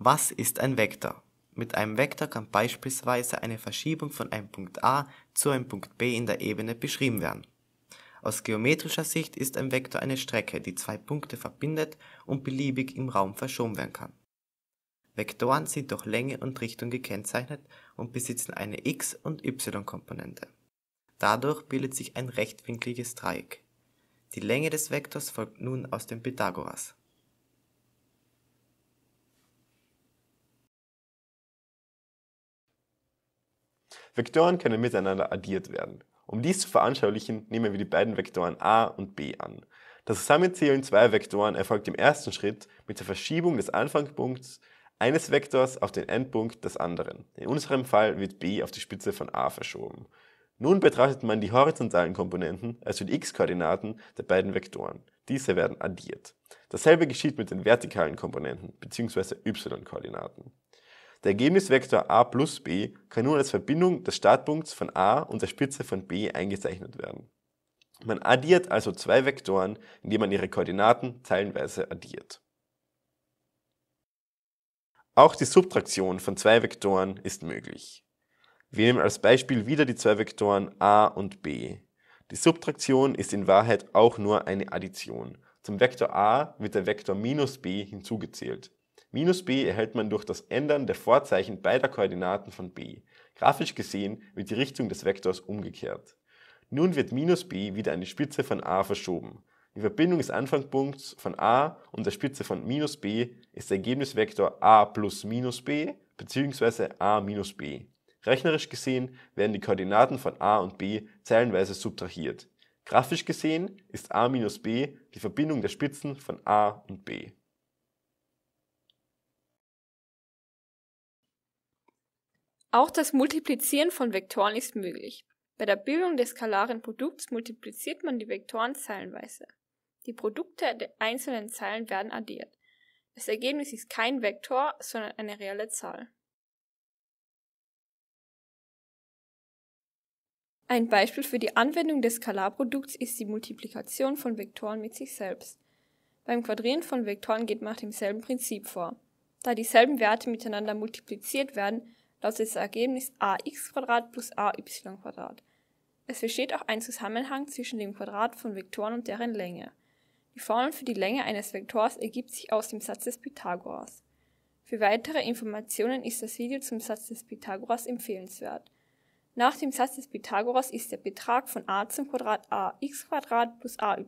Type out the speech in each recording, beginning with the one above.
Was ist ein Vektor? Mit einem Vektor kann beispielsweise eine Verschiebung von einem Punkt A zu einem Punkt B in der Ebene beschrieben werden. Aus geometrischer Sicht ist ein Vektor eine Strecke, die zwei Punkte verbindet und beliebig im Raum verschoben werden kann. Vektoren sind durch Länge und Richtung gekennzeichnet und besitzen eine x- und y-Komponente. Dadurch bildet sich ein rechtwinkliges Dreieck. Die Länge des Vektors folgt nun aus dem Pythagoras. Vektoren können miteinander addiert werden. Um dies zu veranschaulichen, nehmen wir die beiden Vektoren a und b an. Das Zusammenzählen zweier Vektoren erfolgt im ersten Schritt mit der Verschiebung des Anfangspunkts eines Vektors auf den Endpunkt des anderen. In unserem Fall wird b auf die Spitze von a verschoben. Nun betrachtet man die horizontalen Komponenten, also die x-Koordinaten der beiden Vektoren. Diese werden addiert. Dasselbe geschieht mit den vertikalen Komponenten bzw. y-Koordinaten. Der Ergebnisvektor a plus b kann nun als Verbindung des Startpunkts von a und der Spitze von b eingezeichnet werden. Man addiert also zwei Vektoren, indem man ihre Koordinaten zeilenweise addiert. Auch die Subtraktion von zwei Vektoren ist möglich. Wir nehmen als Beispiel wieder die zwei Vektoren a und b. Die Subtraktion ist in Wahrheit auch nur eine Addition. Zum Vektor a wird der Vektor minus b hinzugezählt. Minus b erhält man durch das Ändern der Vorzeichen beider Koordinaten von b. Grafisch gesehen wird die Richtung des Vektors umgekehrt. Nun wird minus b wieder an die Spitze von a verschoben. Die Verbindung des Anfangspunkts von a und der Spitze von minus b ist der Ergebnisvektor a plus minus b bzw. a minus b. Rechnerisch gesehen werden die Koordinaten von a und b zeilenweise subtrahiert. Grafisch gesehen ist a minus b die Verbindung der Spitzen von a und b. Auch das Multiplizieren von Vektoren ist möglich. Bei der Bildung des skalaren Produkts multipliziert man die Vektoren zeilenweise. Die Produkte der einzelnen Zeilen werden addiert. Das Ergebnis ist kein Vektor, sondern eine reelle Zahl. Ein Beispiel für die Anwendung des Skalarprodukts ist die Multiplikation von Vektoren mit sich selbst. Beim Quadrieren von Vektoren geht man nach demselben Prinzip vor. Da dieselben Werte miteinander multipliziert werden, Laut das Ergebnis ax plus ay. Es besteht auch ein Zusammenhang zwischen dem Quadrat von Vektoren und deren Länge. Die Formel für die Länge eines Vektors ergibt sich aus dem Satz des Pythagoras. Für weitere Informationen ist das Video zum Satz des Pythagoras empfehlenswert. Nach dem Satz des Pythagoras ist der Betrag von a zum Quadrat ax plus ay.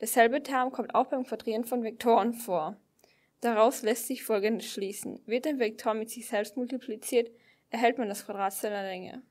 Derselbe Term kommt auch beim Quadrieren von Vektoren vor. Daraus lässt sich Folgendes schließen. Wird ein Vektor mit sich selbst multipliziert, erhält man das Quadrat seiner Länge.